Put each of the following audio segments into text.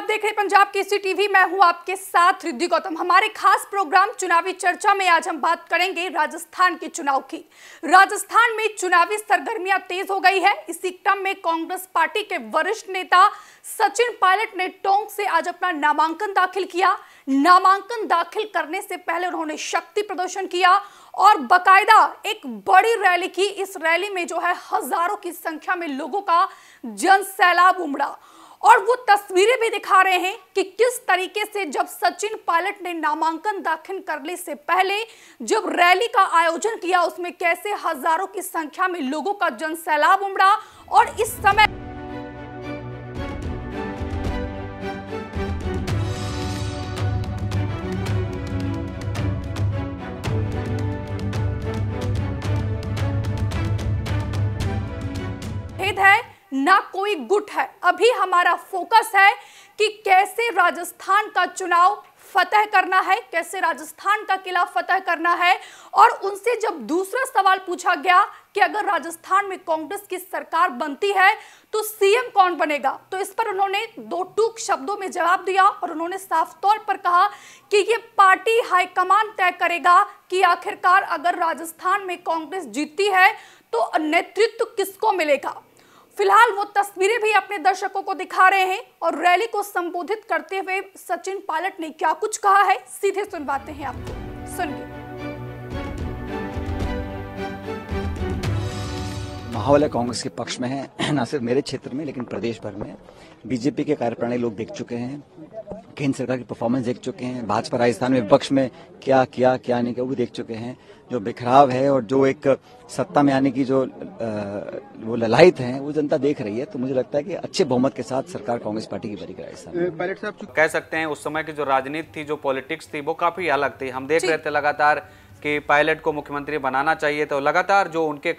आप देख रहे पंजाब केसरी टीवी मैं हूं आपके साथ रिद्धि गौतम हमारे खास प्रोग्राम चुनावी चर्चा में आज हम बात करेंगे राजस्थान के चुनाव की राजस्थान में चुनावी सरगर्मियां तेज हो गई है इसी क्रम में कांग्रेस पार्टी के वरिष्ठ नेता सचिन पायलट ने टोंक से आज अपना नामांकन दाखिल किया नामांकन दाखिल करने से पहले उन्होंने शक्ति प्रदर्शन किया और बकायदा एक बड़ी रैली की इस रैली में जो है हजारों की संख्या में लोगों का जन उमड़ा और वो तस्वीरें भी दिखा रहे हैं कि किस तरीके से जब सचिन पायलट ने नामांकन दाखिल करने से पहले जब रैली का आयोजन किया उसमें कैसे हजारों की संख्या में लोगों का जन सैलाब उमड़ा और इस समय कोई गुट है अभी हमारा फोकस है कि कैसे राजस्थान का चुनाव फतह करना है कैसे राजस्थान का किला फतह करना है और उनसे जब दूसरा सवाल पूछा गया कि अगर राजस्थान में कांग्रेस की सरकार बनती है तो सीएम कौन बनेगा तो इस पर उन्होंने दो टूक शब्दों में जवाब दिया और उन्होंने साफ तौर पर कहा कि ये पार्टी हाईकमान तय करेगा कि आखिरकार अगर राजस्थान में कांग्रेस जीतती है तो नेतृत्व किसको मिलेगा फिलहाल वो तस्वीरें भी अपने दर्शकों को दिखा रहे हैं और रैली को संबोधित करते हुए सचिन पायलट ने क्या कुछ कहा है सीधे सुनवाते हैं आपको सुनिए माहौल है कांग्रेस के पक्ष में है ना सिर्फ मेरे क्षेत्र में लेकिन प्रदेश भर में बीजेपी के कार्यप्रणाली लोग देख चुके हैं केंद्र सरकार की परफॉर्मेंस देख चुके हैं भाजपा राजस्थान में विपक्ष में क्या किया क्या नहीं किया वो देख चुके हैं जो बिखराव है और जो एक सत्ता में आने की जो आ, वो ललायत है वो जनता देख रही है तो मुझे लगता है कि अच्छे बहुमत के साथ सरकार कांग्रेस पार्टी की बनी राजस्थान पायलट साहब कह सकते हैं उस समय की जो राजनीति थी जो पॉलिटिक्स थी वो काफी अलग थी हम देख रहे थे लगातार कि पायलट को मुख्यमंत्री बनाना चाहिए तो लगातार जो उनके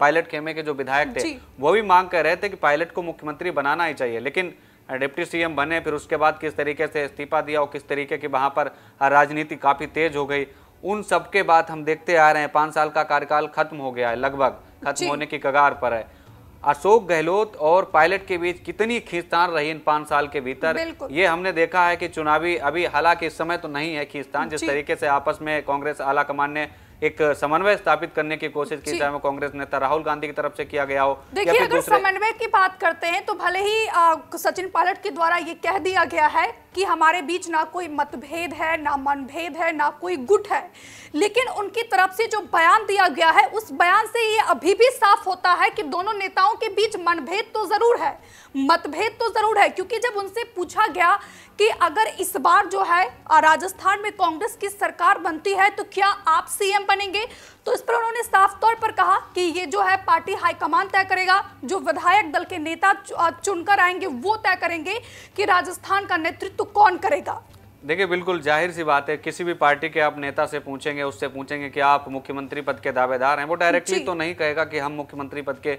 पायलट खेमे के जो विधायक थे वो भी मांग कर रहे थे कि पायलट को मुख्यमंत्री बनाना ही चाहिए लेकिन डिप्टी सीएम बने फिर उसके बाद किस तरीके से इस्तीफा दिया और किस तरीके की वहाँ पर राजनीति काफ़ी तेज हो गई उन सबके बाद हम देखते आ रहे हैं पाँच साल का कार्यकाल खत्म हो गया है लगभग खत्म होने की कगार पर है अशोक गहलोत और पायलट के बीच कितनी खींचतान रही इन पाँच साल के भीतर ये हमने देखा है कि चुनावी अभी हालांकि इस समय तो नहीं है खींचतान जिस तरीके से आपस में कांग्रेस आला कमान ने एक समन्वय स्थापित करने की कोशिश की चाहे वो कांग्रेस नेता राहुल गांधी की तरफ से किया गया हो देखिए अगर समन्वय की बात करते हैं तो भले ही सचिन पायलट के द्वारा ये कह दिया गया है कि हमारे बीच ना कोई मतभेद है ना मनभेद है ना कोई गुट है लेकिन उनकी तरफ से जो बयान दिया गया है उस बयान से ये अभी भी साफ होता है कि दोनों नेताओं के बीच मनभेद तो ज़रूर है मतभेद तो ज़रूर है क्योंकि जब उनसे पूछा गया कि अगर इस बार जो है राजस्थान में कांग्रेस की सरकार बनती है तो क्या आप सीएम बनेंगे तो इस पर उन्होंने साफ तौर पर कहा कि ये जो है पार्टी हाईकमान तय करेगा जो विधायक दल के नेता चुनकर आएंगे वो तय करेंगे कि राजस्थान का नेतृत्व कौन करेगा देखिए बिल्कुल जाहिर सी बात है किसी भी पार्टी के आप नेता से पूछेंगे उससे पूछेंगे कि आप मुख्यमंत्री पद के दावेदार हैं वो डायरेक्टली तो नहीं कहेगा कि हम मुख्यमंत्री पद के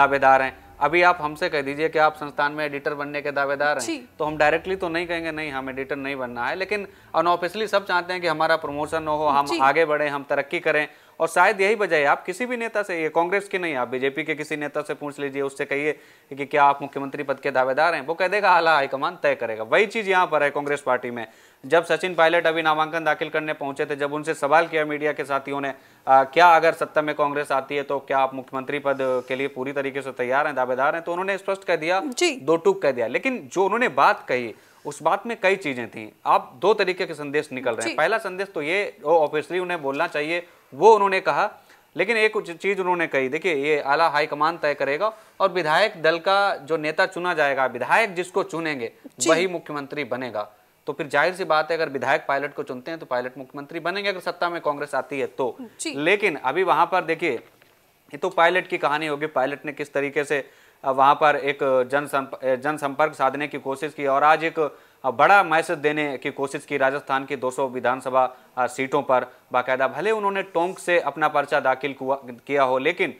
दावेदार हैं अभी आप हमसे कह दीजिए कि आप संस्थान में एडिटर बनने के दावेदार हैं तो हम डायरेक्टली तो नहीं कहेंगे नहीं हम एडिटर नहीं बनना है लेकिन अनऑफिशियली सब चाहते हैं कि हमारा प्रमोशन हो हम आगे बढ़े हम तरक्की करें और शायद यही वजह है आप किसी भी नेता से ये कांग्रेस की नहीं आप बीजेपी के किसी नेता से पूछ लीजिए उससे कहिए कि क्या आप मुख्यमंत्री पद के दावेदार हैं वो कह देगा आला हाँ, हाईकमान तय करेगा वही चीज़ यहाँ पर है कांग्रेस पार्टी में जब सचिन पायलट अभी नामांकन दाखिल करने पहुंचे थे जब उनसे सवाल किया मीडिया के साथियों ने आ, क्या अगर सत्ता में कांग्रेस आती है तो क्या आप मुख्यमंत्री पद के लिए पूरी तरीके से तैयार हैं दावेदार हैं तो उन्होंने स्पष्ट कह दिया दो टूक कह दिया लेकिन जो उन्होंने बात कही उस बात में कई चीजें थी आप दो तरीके के संदेश निकल रहे हैं पहला संदेश तो ये ऑफिसरी उन्हें बोलना चाहिए वो उन्होंने कहा लेकिन एक चीज उन्होंने कही देखिए ये आला हाईकमान तय करेगा और विधायक दल का जो नेता चुना जाएगा विधायक जिसको चुनेंगे वही मुख्यमंत्री बनेगा तो फिर जाहिर सी बात है अगर विधायक पायलट को चुनते हैं तो पायलट मुख्यमंत्री बनेंगे अगर सत्ता में कांग्रेस आती है तो लेकिन अभी वहां पर देखिए ये तो पायलट की कहानी होगी पायलट ने किस तरीके से वहाँ पर एक जनसंप जनसंपर्क साधने की कोशिश की और आज एक बड़ा मैसेज देने की कोशिश की राजस्थान की 200 विधानसभा सीटों पर बाकायदा भले उन्होंने टोंक से अपना पर्चा दाखिल किया हो लेकिन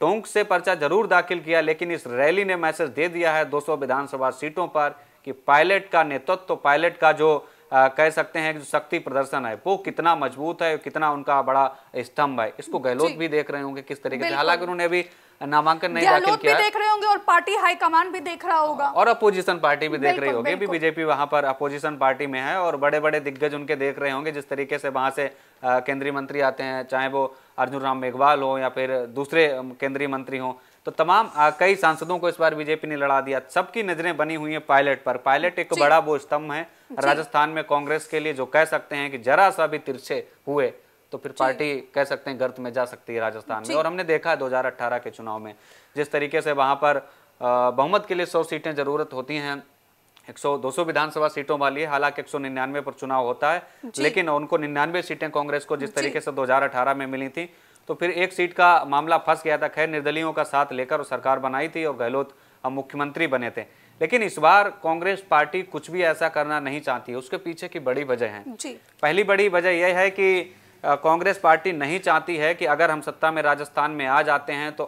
टोंक से पर्चा जरूर दाखिल किया लेकिन इस रैली ने मैसेज दे दिया है 200 विधानसभा सीटों पर कि पायलट का नेतृत्व तो पायलट का जो आ, कह सकते हैं जो शक्ति प्रदर्शन है वो कितना मजबूत है कितना उनका बड़ा स्तंभ है इसको गहलोत भी देख रहे होंगे किस तरीके से हालांकि उन्होंने अभी नामांकन नहीं दाखिल किया देख रहे होंगे और पार्टी हाईकमान भी देख रहा होगा और अपोजिशन पार्टी भी देख रही होगी भी बीजेपी वहां पर अपोजिशन पार्टी में है और बड़े बड़े दिग्गज उनके देख रहे होंगे जिस तरीके से वहां से केंद्रीय मंत्री आते हैं चाहे वो अर्जुन राम मेघवाल हो या फिर दूसरे केंद्रीय मंत्री हों तो तमाम कई सांसदों को इस बार बीजेपी ने लड़ा दिया सबकी नजरें बनी हुई है पायलट पर पायलट एक बड़ा वो स्तंभ है राजस्थान में कांग्रेस के लिए जो कह सकते हैं कि जरा सा भी तिरछे हुए तो फिर पार्टी कह सकते हैं गर्त में जा सकती है राजस्थान में और हमने देखा है दो के चुनाव में जिस तरीके से वहां पर बहुमत के लिए सौ सीटें जरूरत होती हैं 100 200 विधानसभा सीटों वाली है हालांकि 199 पर चुनाव होता है लेकिन उनको निन्यानवे सीटें कांग्रेस को जिस तरीके से 2018 में मिली थी तो फिर एक सीट का मामला फंस गया था खैर निर्दलियों का साथ लेकर और सरकार बनाई थी और गहलोत हम मुख्यमंत्री बने थे लेकिन इस बार कांग्रेस पार्टी कुछ भी ऐसा करना नहीं चाहती उसके पीछे की बड़ी वजह है पहली बड़ी वजह यह है कि कांग्रेस पार्टी नहीं चाहती है कि अगर हम सत्ता में राजस्थान में आ जाते हैं तो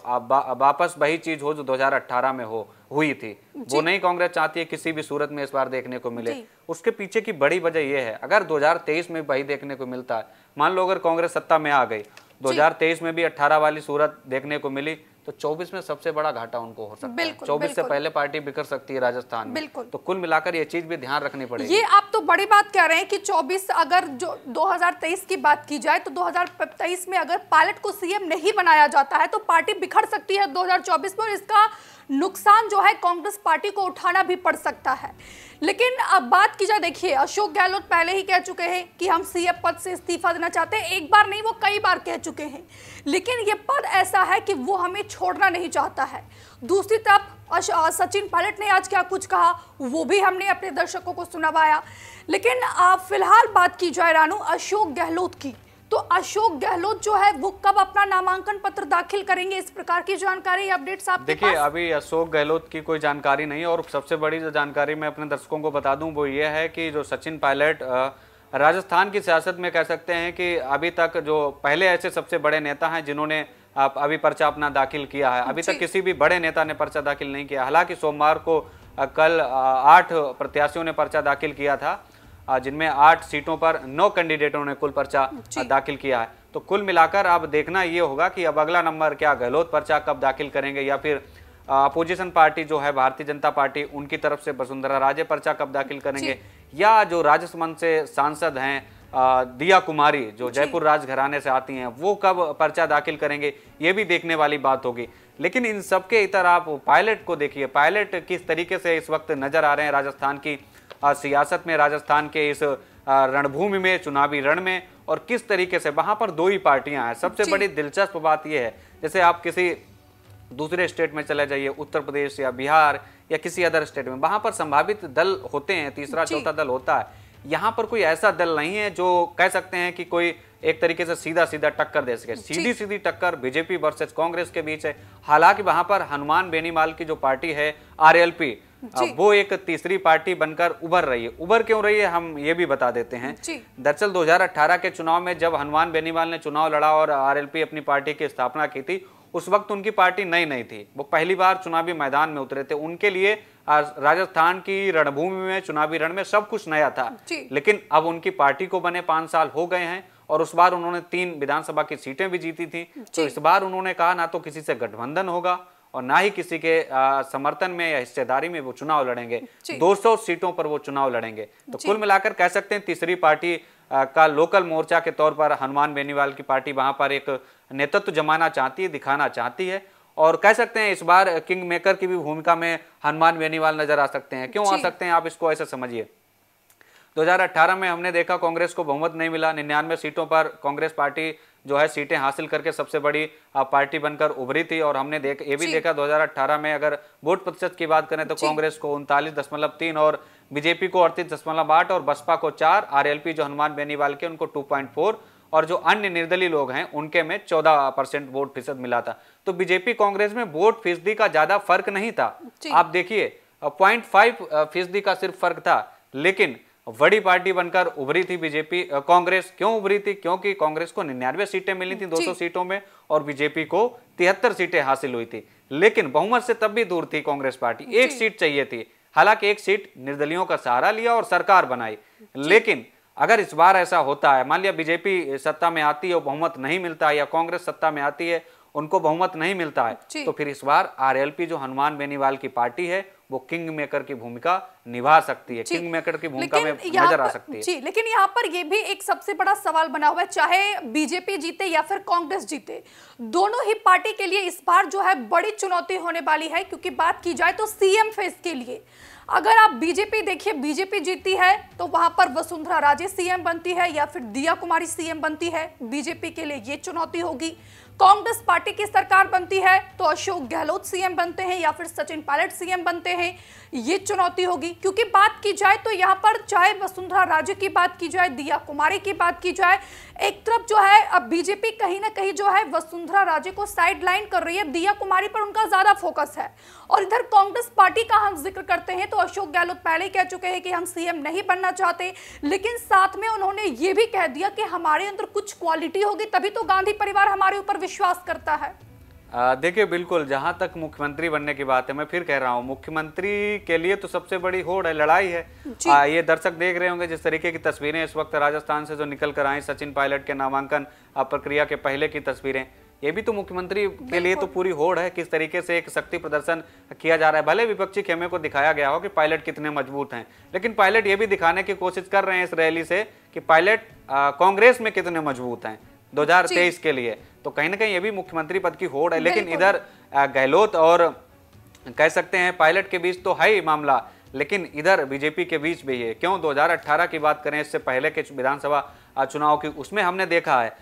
वापस वही चीज हो जो 2018 में हो हुई थी वो नहीं कांग्रेस चाहती है किसी भी सूरत में इस बार देखने को मिले उसके पीछे की बड़ी वजह यह है अगर 2023 में वही देखने को मिलता है मान लो अगर कांग्रेस सत्ता में आ गई 2023 में भी 18 वाली सूरत देखने को मिली तो 24 में सबसे बड़ा घाटा उनको हो सकता बिल्कुल, है चौबीस से पहले पार्टी बिखर सकती है राजस्थान में बिल्कुल तो कुल मिलाकर ये चीज भी ध्यान रखनी पड़ेगी ये आप तो बड़ी बात कह रहे हैं कि 24 अगर जो 2023 की बात की जाए तो 2023 में अगर पायलट को सीएम नहीं बनाया जाता है तो पार्टी बिखर सकती है दो में और इसका नुकसान जो है कांग्रेस पार्टी को उठाना भी पड़ सकता है लेकिन अब बात की जाए देखिए अशोक गहलोत पहले ही कह चुके हैं कि हम सीएम पद से इस्तीफा देना चाहते हैं एक बार नहीं वो कई बार कह चुके हैं लेकिन ये पद ऐसा है कि वो हमें छोड़ना नहीं चाहता है दूसरी तरफ सचिन पायलट ने आज क्या कुछ कहा वो भी हमने अपने दर्शकों को सुनवाया लेकिन फिलहाल बात की जाए रानू अशोक गहलोत की तो अशोक गहलोत जो है वो कब अपना नामांकन पत्र दाखिल करेंगे इस प्रकार की जानकारी अपडेट्स आप देखिए अभी अशोक गहलोत की कोई जानकारी नहीं और सबसे बड़ी जो जानकारी मैं अपने दर्शकों को बता दूं वो ये है कि जो सचिन पायलट राजस्थान की सियासत में कह सकते हैं कि अभी तक जो पहले ऐसे सबसे बड़े नेता हैं जिन्होंने अभी पर्चा अपना दाखिल किया है अभी तक किसी भी बड़े नेता ने पर्चा दाखिल नहीं किया हालांकि सोमवार को कल आठ प्रत्याशियों ने पर्चा दाखिल किया था जिनमें आठ सीटों पर नौ कैंडिडेटों ने कुल पर्चा दाखिल किया है तो कुल मिलाकर अब देखना ये होगा कि अब अगला नंबर क्या गहलोत पर्चा कब दाखिल करेंगे या फिर अपोजिशन पार्टी जो है भारतीय जनता पार्टी उनकी तरफ से वसुंधरा राजे पर्चा कब दाखिल करेंगे या जो राजसमंद से सांसद हैं दिया कुमारी जो जयपुर राजघराने से आती हैं वो कब पर्चा दाखिल करेंगे ये भी देखने वाली बात होगी लेकिन इन सबके इतर आप पायलट को देखिए पायलट किस तरीके से इस वक्त नजर आ रहे हैं राजस्थान की सियासत में राजस्थान के इस रणभूमि में चुनावी रण में और किस तरीके से वहां पर दो ही पार्टियां हैं सबसे बड़ी दिलचस्प बात यह है जैसे आप किसी दूसरे स्टेट में चले जाइए उत्तर प्रदेश या बिहार या किसी अदर स्टेट में वहां पर संभावित दल होते हैं तीसरा चौथा दल होता है यहाँ पर कोई ऐसा दल नहीं है जो कह सकते हैं कि कोई एक तरीके से सीधा सीधा टक्कर दे सके सीधी सीधी टक्कर बीजेपी वर्सेज कांग्रेस के बीच है हालांकि वहां पर हनुमान बेनीमाल की जो पार्टी है आरएलपी वो एक तीसरी पार्टी बनकर उभर रही है उभर क्यों रही है हम ये भी बता देते हैं दरअसल 2018 के चुनाव में जब हनुमान बेनीवाल ने चुनाव लड़ा और आरएलपी अपनी पार्टी की स्थापना की थी उस वक्त उनकी पार्टी नई नई थी वो पहली बार चुनावी मैदान में उतरे थे उनके लिए राजस्थान की रणभूमि में चुनावी रण में सब कुछ नया था लेकिन अब उनकी पार्टी को बने पांच साल हो गए हैं और उस बार उन्होंने तीन विधानसभा की सीटें भी जीती थी तो इस बार उन्होंने कहा ना तो किसी से गठबंधन होगा और ना ही किसी के आ, समर्थन में या हिस्सेदारी में वो चुनाव लड़ेंगे 200 सीटों पर वो चुनाव लड़ेंगे तो कुल मिलाकर कह सकते हैं तीसरी पार्टी आ, का लोकल मोर्चा के तौर पर हनुमान बेनीवाल की पार्टी वहां पर एक नेतृत्व जमाना चाहती है दिखाना चाहती है और कह सकते हैं इस बार किंग मेकर की भी भूमिका में हनुमान बेनीवाल नजर आ सकते हैं क्यों आ सकते हैं आप इसको ऐसा समझिए 2018 में हमने देखा कांग्रेस को बहुमत नहीं मिला निन्यानवे सीटों पर कांग्रेस पार्टी जो है सीटें हासिल करके सबसे बड़ी पार्टी बनकर उभरी थी और हमने देख ये भी देखा 2018 में अगर वोट प्रतिशत की बात करें तो कांग्रेस को उनतालीस और बीजेपी को अड़तीस दशमलव आठ और बसपा को चार आरएलपी जो हनुमान बेनीवाल के उनको 2.4 और जो अन्य निर्दलीय लोग हैं उनके में चौदह परसेंट वोट फीसद मिला था तो बीजेपी कांग्रेस में वोट फीसदी का ज्यादा फर्क नहीं था आप देखिए पॉइंट फाइव फीसदी का सिर्फ फर्क था लेकिन बड़ी पार्टी बनकर उभरी थी बीजेपी कांग्रेस क्यों उभरी थी क्योंकि कांग्रेस को निन्यानवे सीटें मिली थी 200 सीटों में और बीजेपी को तिहत्तर सीटें हासिल हुई थी लेकिन बहुमत से तब भी दूर थी कांग्रेस पार्टी एक सीट चाहिए थी हालांकि एक सीट निर्दलियों का सहारा लिया और सरकार बनाई लेकिन अगर इस बार ऐसा होता है मान लिया बीजेपी सत्ता में आती है और बहुमत नहीं मिलता या कांग्रेस सत्ता में आती है उनको बहुमत नहीं मिलता है तो फिर इस बार आर जो हनुमान बेनीवाल की पार्टी है वो किंग मेकर की भूमिका निभा सकती है किंग मेकर की भूमिका में नजर आ सकती है लेकिन यहाँ पर ये भी एक सबसे बड़ा सवाल बना हुआ है चाहे बीजेपी जीते या फिर कांग्रेस जीते दोनों ही पार्टी के लिए इस बार जो है बड़ी चुनौती होने वाली है क्योंकि बात की जाए तो सीएम फेस के लिए अगर आप बीजेपी देखिए बीजेपी जीती है तो वहां पर वसुंधरा राजे सीएम बनती है या फिर दिया कुमारी सीएम बनती है बीजेपी के लिए ये चुनौती होगी कांग्रेस पार्टी की सरकार बनती है तो अशोक गहलोत सीएम बनते हैं या फिर सचिन पायलट सीएम बनते हैं ये चुनौती होगी क्योंकि बात की जाए तो यहाँ पर चाहे वसुंधरा राजे की बात की जाए दिया कुमारी की बात की जाए एक तरफ जो है अब बीजेपी कहीं ना कहीं जो है वसुंधरा राजे को साइड कर रही है दिया कुमारी पर उनका ज्यादा फोकस है और इधर कांग्रेस पार्टी का हम जिक्र करते हैं तो अशोक गहलोत पहले कह चुके हैं कि हम सीएम नहीं बनना चाहते लेकिन साथ में उन्होंने ये भी कह दिया कि हमारे अंदर कुछ क्वालिटी होगी तभी तो गांधी परिवार हमारे ऊपर विश्वास करता है देखिए बिल्कुल जहाँ तक मुख्यमंत्री बनने की बात है मैं फिर कह रहा हूँ मुख्यमंत्री के लिए तो सबसे बड़ी होड़ है लड़ाई है आ, ये दर्शक देख रहे होंगे जिस तरीके की तस्वीरें इस वक्त राजस्थान से जो निकल कर आए सचिन पायलट के नामांकन प्रक्रिया के पहले की तस्वीरें ये भी तो मुख्यमंत्री के लिए तो पूरी होड़ है किस तरीके से एक शक्ति प्रदर्शन किया जा रहा है भले विपक्षी खेमे को दिखाया गया हो कि पायलट कितने मजबूत हैं लेकिन पायलट ये भी दिखाने की कोशिश कर रहे हैं इस रैली से कि पायलट कांग्रेस में कितने मजबूत हैं 2023 के लिए तो कहीं ना कहीं ये भी मुख्यमंत्री पद की होड़ है लेकिन इधर गहलोत और कह सकते हैं पायलट के बीच तो है ही मामला लेकिन इधर बीजेपी के बीच भी है क्यों 2018 की बात करें इससे पहले के विधानसभा चुनाव की उसमें हमने देखा है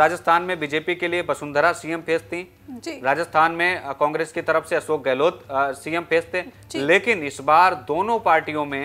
राजस्थान में बीजेपी के लिए वसुंधरा सीएम फेस थी राजस्थान में कांग्रेस की तरफ से अशोक गहलोत सीएम फेस थे लेकिन इस बार दोनों पार्टियों में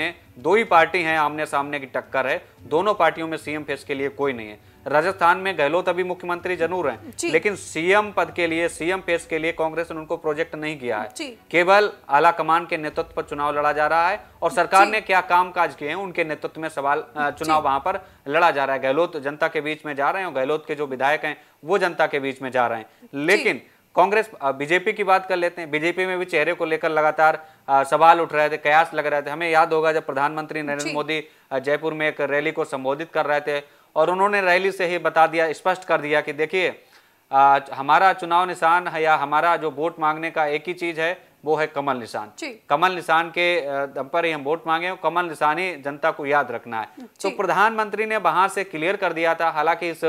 दो ही पार्टी हैं आमने सामने की टक्कर है दोनों पार्टियों में सीएम फेस के लिए कोई नहीं है राजस्थान में गहलोत अभी मुख्यमंत्री जरूर हैं लेकिन सीएम पद के लिए सीएम पेस के लिए कांग्रेस ने उनको प्रोजेक्ट नहीं किया है केवल आला कमान के नेतृत्व पर चुनाव लड़ा जा रहा है और सरकार ने क्या काम काज किए हैं उनके नेतृत्व में सवाल चुनाव वहां पर लड़ा जा रहा है गहलोत जनता के बीच में जा रहे हैं और गहलोत के जो विधायक हैं वो जनता के बीच में जा रहे हैं लेकिन कांग्रेस बीजेपी की बात कर लेते हैं बीजेपी में भी चेहरे को लेकर लगातार सवाल उठ रहे थे कयास लग रहे थे हमें याद होगा जब प्रधानमंत्री नरेंद्र मोदी जयपुर में एक रैली को संबोधित कर रहे थे और उन्होंने रैली से ही बता दिया स्पष्ट कर दिया कि देखिए हमारा चुनाव निशान है या हमारा जो वोट मांगने का एक ही चीज़ है वो है कमल निशान कमल निशान के दम पर ही हम वोट मांगे कमल निशान ही जनता को याद रखना है तो प्रधानमंत्री ने बाहर से क्लियर कर दिया था हालांकि इस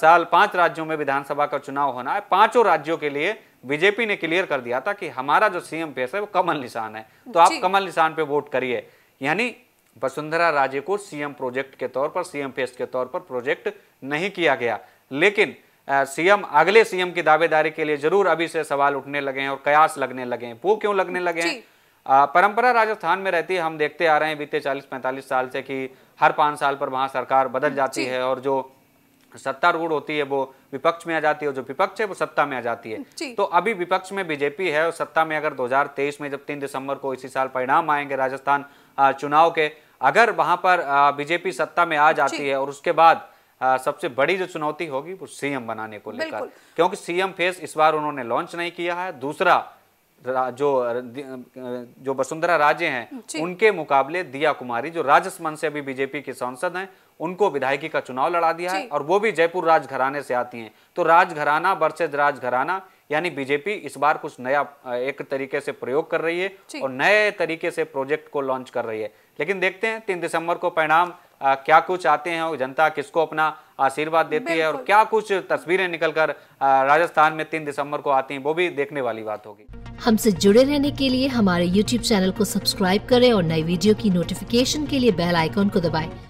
साल पांच राज्यों में विधानसभा का चुनाव होना है पांचों राज्यों के लिए बीजेपी ने क्लियर कर दिया था कि हमारा जो सीएम पेश है वो कमल निशान है तो आप कमल निशान पे वोट करिए यानी वसुंधरा राजे को सीएम प्रोजेक्ट के तौर पर सीएम फेस्ट के तौर पर प्रोजेक्ट नहीं किया गया लेकिन सीएम अगले सीएम की दावेदारी के लिए जरूर अभी से सवाल उठने लगे हैं और कयास लगने लगे हैं वो क्यों लगने लगे हैं परंपरा राजस्थान में रहती है हम देखते आ रहे हैं बीते 40-45 साल से कि हर पांच साल पर वहां सरकार बदल जाती है और जो सत्तारूढ़ होती है वो विपक्ष में आ जाती है जो विपक्ष है वो सत्ता में आ जाती है तो अभी विपक्ष में बीजेपी है और सत्ता में अगर 2023 में जब 3 दिसंबर को इसी साल परिणाम आएंगे राजस्थान चुनाव के अगर वहां पर बीजेपी सत्ता में आ जाती है और उसके बाद आ, सबसे बड़ी जो चुनौती होगी वो सीएम बनाने को लेकर क्योंकि सीएम फेस इस बार उन्होंने लॉन्च नहीं किया है दूसरा जो जो वसुंधरा राजे हैं उनके मुकाबले दिया कुमारी जो राजस्मन से अभी बीजेपी के सांसद हैं उनको विधायकी का चुनाव लड़ा दिया है और वो भी जयपुर राजघराने से आती हैं तो राजघराना वर्सेज राजघराना यानी बीजेपी इस बार कुछ नया एक तरीके से प्रयोग कर रही है और नए तरीके से प्रोजेक्ट को लॉन्च कर रही है लेकिन देखते हैं तीन दिसंबर को परिणाम आ, क्या कुछ आते हैं और जनता किसको अपना आशीर्वाद देती है और क्या कुछ तस्वीरें निकलकर राजस्थान में तीन दिसंबर को आती हैं वो भी देखने वाली बात होगी हमसे जुड़े रहने के लिए हमारे YouTube चैनल को सब्सक्राइब करें और नई वीडियो की नोटिफिकेशन के लिए बेल आइकॉन को दबाएं।